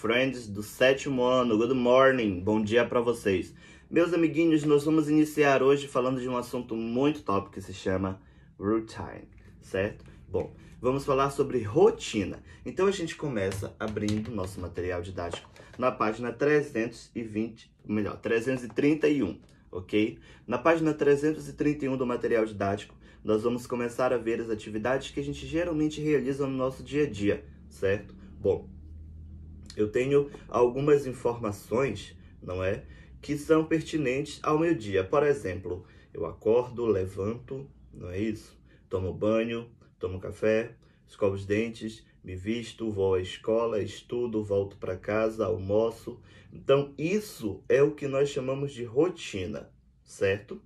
Friends do sétimo ano. Good morning, bom dia para vocês. Meus amiguinhos, nós vamos iniciar hoje falando de um assunto muito top que se chama routine, certo? Bom, vamos falar sobre rotina. Então a gente começa abrindo nosso material didático na página 320, melhor, 331, ok? Na página 331 do material didático, nós vamos começar a ver as atividades que a gente geralmente realiza no nosso dia a dia, certo? Bom, eu tenho algumas informações, não é? Que são pertinentes ao meu dia. Por exemplo, eu acordo, levanto, não é isso? Tomo banho, tomo café, escovo os dentes, me visto, vou à escola, estudo, volto para casa, almoço. Então, isso é o que nós chamamos de rotina, certo?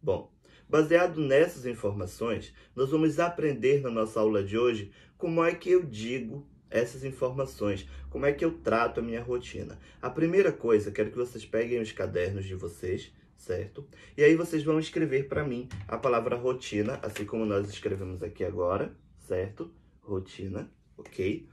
Bom, baseado nessas informações, nós vamos aprender na nossa aula de hoje como é que eu digo essas informações. Como é que eu trato a minha rotina? A primeira coisa, quero que vocês peguem os cadernos de vocês, certo? E aí vocês vão escrever para mim a palavra rotina, assim como nós escrevemos aqui agora, certo? Rotina, ok?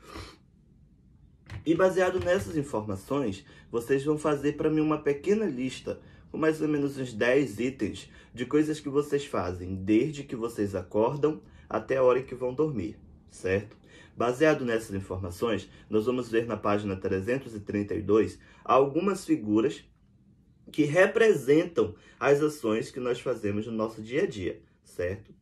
E baseado nessas informações, vocês vão fazer para mim uma pequena lista com mais ou menos uns 10 itens de coisas que vocês fazem desde que vocês acordam até a hora que vão dormir, certo? Baseado nessas informações, nós vamos ver na página 332 algumas figuras que representam as ações que nós fazemos no nosso dia a dia, certo?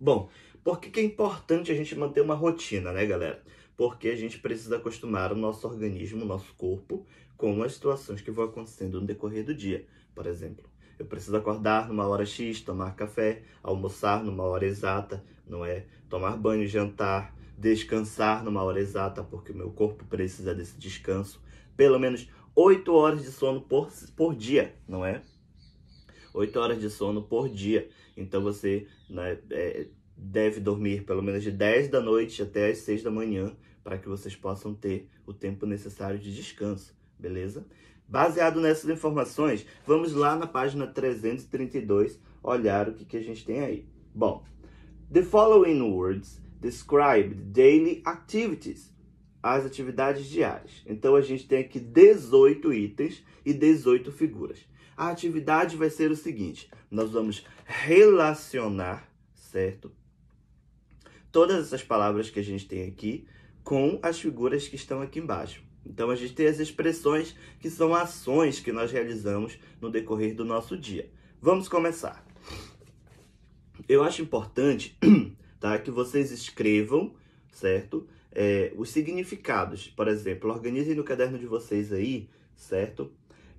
Bom, por que, é importante a gente manter uma rotina, né, galera? Porque a gente precisa acostumar o nosso organismo, o nosso corpo, com as situações que vão acontecendo no decorrer do dia, por exemplo. Eu preciso acordar numa hora X, tomar café, almoçar numa hora exata, não é? Tomar banho, jantar, descansar numa hora exata, porque o meu corpo precisa desse descanso. Pelo menos 8 horas de sono por, por dia, não é? 8 horas de sono por dia. Então você né, é, deve dormir pelo menos de 10 da noite até as 6 da manhã para que vocês possam ter o tempo necessário de descanso, beleza? Baseado nessas informações, vamos lá na página 332 olhar o que, que a gente tem aí. Bom, the following words describe daily activities, as atividades diárias. Então a gente tem aqui 18 itens e 18 figuras. A atividade vai ser o seguinte: nós vamos relacionar, certo? Todas essas palavras que a gente tem aqui com as figuras que estão aqui embaixo. Então a gente tem as expressões que são ações que nós realizamos no decorrer do nosso dia. Vamos começar. Eu acho importante tá, que vocês escrevam, certo? É, os significados. Por exemplo, organizem no caderno de vocês aí, certo?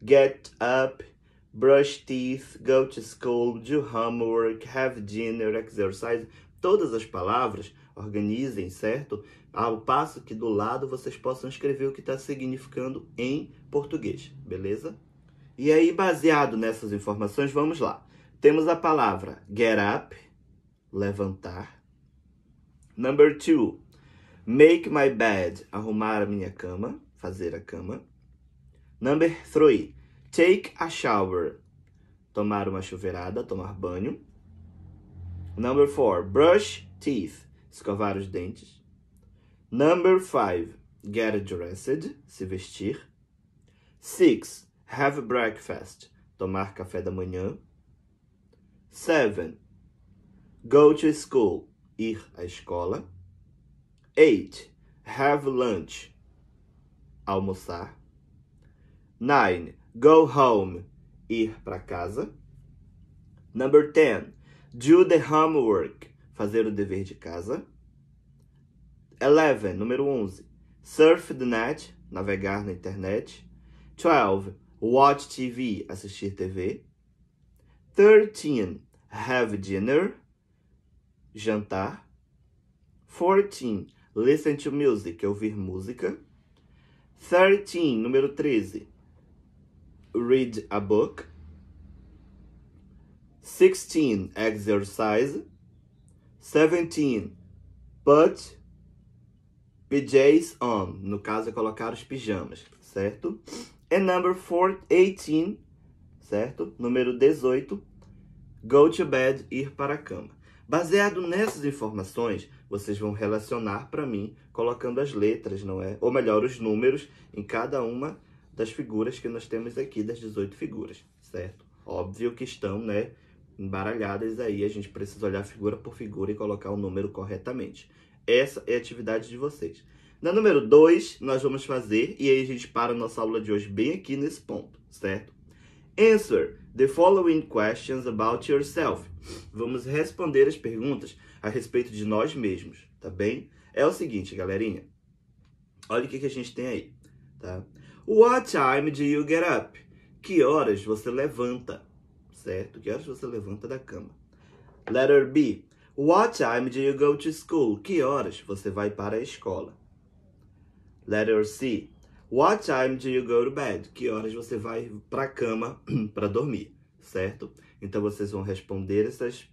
Get up, brush teeth, go to school, do homework, have dinner, exercise. Todas as palavras organizem, certo? Ao passo que do lado vocês possam escrever o que está significando em português, beleza? E aí, baseado nessas informações, vamos lá. Temos a palavra get up, levantar. Number two, make my bed, arrumar a minha cama, fazer a cama. Number three, take a shower, tomar uma chuveirada, tomar banho. Number four, brush teeth, escovar os dentes. Number five, get dressed, se vestir. Six, have breakfast, tomar café da manhã. Seven, go to school, ir à escola. Eight, have lunch, almoçar. Nine, go home, ir para casa. Number ten, do the homework, fazer o dever de casa. Eleven, número 11, surf the net, navegar na internet. 12, watch TV, assistir TV. 13, have dinner, jantar. 14, listen to music, ouvir música. 13, número 13, read a book. 16, exercise. 17. Put PJs on. No caso, é colocar os pijamas, certo? And number 18, certo? Número 18. Go to bed, ir para a cama. Baseado nessas informações, vocês vão relacionar para mim, colocando as letras, não é? Ou melhor, os números em cada uma das figuras que nós temos aqui, das 18 figuras, certo? Óbvio que estão, né? embaralhadas, aí a gente precisa olhar figura por figura e colocar o número corretamente. Essa é a atividade de vocês. Na número 2, nós vamos fazer, e aí a gente para a nossa aula de hoje bem aqui nesse ponto, certo? Answer the following questions about yourself. Vamos responder as perguntas a respeito de nós mesmos, tá bem? É o seguinte, galerinha. Olha o que, que a gente tem aí, tá? What time do you get up? Que horas você levanta? certo? Que horas você levanta da cama? Letter B. What time do you go to school? Que horas você vai para a escola? Letter C. What time do you go to bed? Que horas você vai para a cama para dormir, certo? Então vocês vão responder essas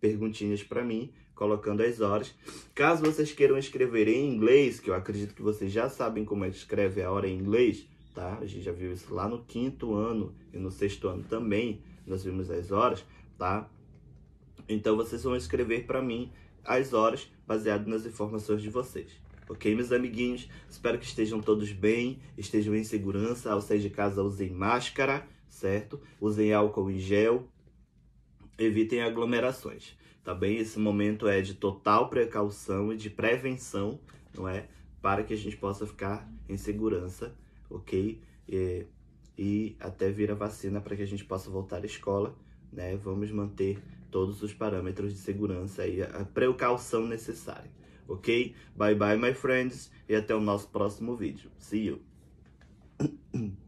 perguntinhas para mim, colocando as horas. Caso vocês queiram escrever em inglês, que eu acredito que vocês já sabem como é que escreve a hora em inglês, tá? A gente já viu isso lá no quinto ano e no sexto ano também nós vimos as horas, tá? Então vocês vão escrever para mim as horas baseado nas informações de vocês. Ok, meus amiguinhos? Espero que estejam todos bem, estejam em segurança. Ao sair de casa, usem máscara, certo? Usem álcool em gel, evitem aglomerações, tá bem? Esse momento é de total precaução e de prevenção, não é? Para que a gente possa ficar em segurança, ok? E e até vir a vacina para que a gente possa voltar à escola, né? Vamos manter todos os parâmetros de segurança e a precaução necessária, ok? Bye bye, my friends, e até o nosso próximo vídeo. See you!